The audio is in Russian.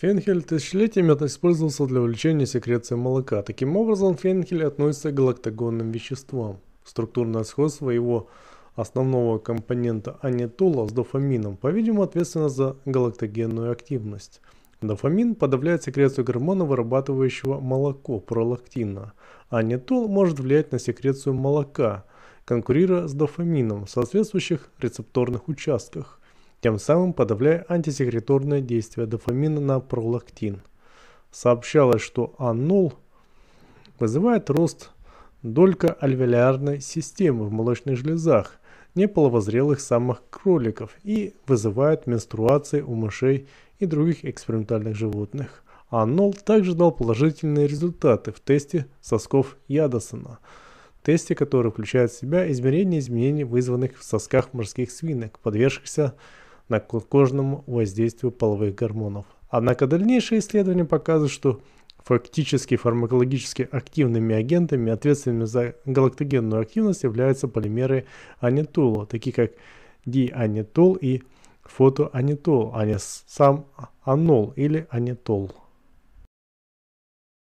Фенхель тысячелетиями использовался для увеличения секреции молока. Таким образом, фенхель относится к галактагонным веществам. Структурное сходство его основного компонента анитола с дофамином, по-видимому, ответственно за галактогенную активность. Дофамин подавляет секрецию гормона, вырабатывающего молоко, пролактина. Анитол может влиять на секрецию молока, конкурируя с дофамином в соответствующих рецепторных участках тем самым подавляя антисекреторное действие дофамина на пролактин. Сообщалось, что анол вызывает рост долька альвеолярной системы в молочных железах, неполовозрелых самых кроликов и вызывает менструации у мышей и других экспериментальных животных. Анол также дал положительные результаты в тесте сосков Ядосона, тесте, который включает в себя измерение изменений, вызванных в сосках морских свинок, подвергшихся на кожному воздействию половых гормонов. Однако дальнейшие исследования показывают, что фактически фармакологически активными агентами, ответственными за галактогенную активность, являются полимеры анитула, такие как дианитол и фотоанитол, а не сам анол или анитол.